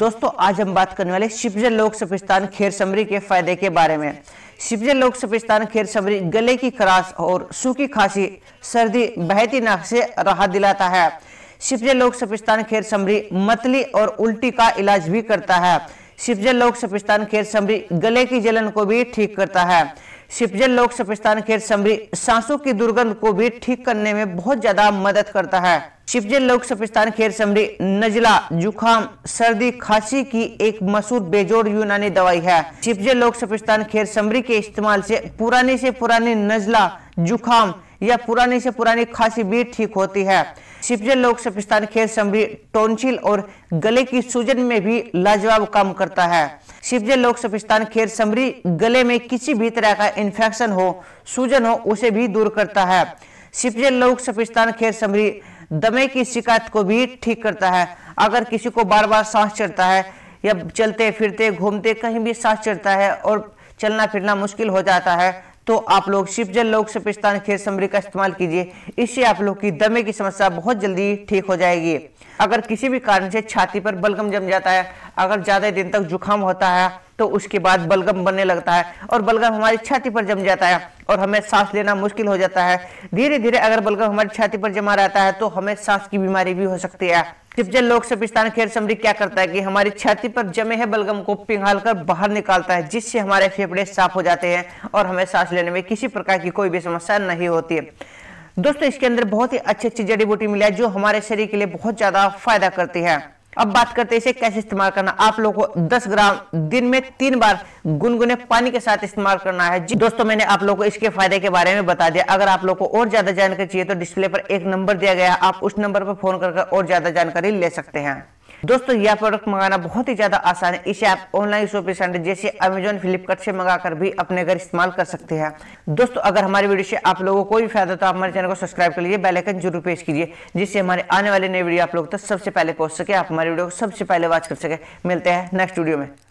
दोस्तों आज हम बात करने वाले शिवजल लोक सफिस्तान खेर समरी के फायदे के बारे में शिवजल लोक सफिस्तान खेर समरी गले की खराश और सूखी खांसी सर्दी बहती नाक से राहत दिलाता है शिवजल लोक सफिस्तान खेर समरी मतली और उल्टी का इलाज भी करता है शिवजल लोक सफिस्तान खेर समरी गले की जलन को भी ठीक करता है शिपजल लोक सफिस्तान खेर समरी सांसों की दुर्गंध को भी ठीक करने में बहुत ज्यादा मदद करता है शिवजन लोक सफिस्तान खेर समरी नजला जुखाम सर्दी खांसी की एक मशहूर बेजोड़ यूनानी दवाई है शिवजन लोक सफिस्तान खेर समरी के इस्तेमाल से पुराने से पुराने नजला जुखाम या पुराने से पुरानी खांसी भी ठीक होती है शिवजन लोक सफिस्तान खेर समरी टोनसिल और गले की सूजन में भी लाजवाब काम करता है शिवजन लोक सफिस्तान खेर समरी गले में किसी भी तरह का इन्फेक्शन हो सूजन हो उसे भी दूर करता है शिवजन लोक सफिस्तान खेर समरी दमे की शिकायत को भी ठीक करता है अगर किसी को बार बार सांस चढ़ता है या चलते फिरते घूमते कहीं भी सांस चढ़ता है और चलना फिरना मुश्किल हो जाता है तो आप लोग शिव जल लोक सपिस्तान खेत समरी का इस्तेमाल कीजिए इससे आप लोग की दमे की समस्या बहुत जल्दी ठीक हो जाएगी अगर किसी भी कारण से छाती पर बलगम जम जाता है अगर ज़्यादा दिन तक जुखाम होता है तो उसके बाद बलगम बनने लगता है और बलगम हमारी छाती पर जम जाता है और हमें सांस लेना मुश्किल हो जाता है धीरे धीरे अगर बलगम हमारी छाती पर जमा रहता है तो हमें सांस की बीमारी भी हो सकती है चिपजल लोक से पिस्तान खेर समरी क्या करता है कि हमारी छाती पर जमे है बलगम को पिघाल कर बाहर निकालता है जिससे हमारे फेफड़े साफ हो जाते हैं और हमें सांस लेने में किसी प्रकार की कोई भी समस्या नहीं होती है दोस्तों इसके अंदर बहुत ही अच्छी अच्छी जड़ी बूटी मिला है जो हमारे शरीर के लिए बहुत ज़्यादा फायदा करती है अब बात करते हैं इसे कैसे इस्तेमाल करना आप लोगों को 10 ग्राम दिन में तीन बार गुनगुने पानी के साथ इस्तेमाल करना है जी दोस्तों मैंने आप लोगों को इसके फायदे के बारे में बता दिया अगर आप लोग को और ज्यादा जानकारी चाहिए तो डिस्प्ले पर एक नंबर दिया गया आप उस नंबर पर फोन कर और ज्यादा जानकारी ले सकते हैं दोस्तों यह प्रोडक्ट मंगाना बहुत ही ज्यादा आसान है इसे आप ऑनलाइन शॉपिंग सेंटर जैसे अमेजोन फ्लिपकार्ट से मंगाकर भी अपने घर इस्तेमाल कर सकते हैं दोस्तों अगर हमारे वीडियो से आप लोगों को कोई फायदा तो आप हमारे चैनल को सब्सक्राइब कर लीजिए बेलाइकन जरूर प्रेस कीजिए जिससे हमारे आने वाले नए वीडियो आप लोग तक सबसे पहले पहुंच सके आप हमारे वीडियो को सबसे पहले वॉच कर सके मिलते हैं नेक्स्ट वीडियो में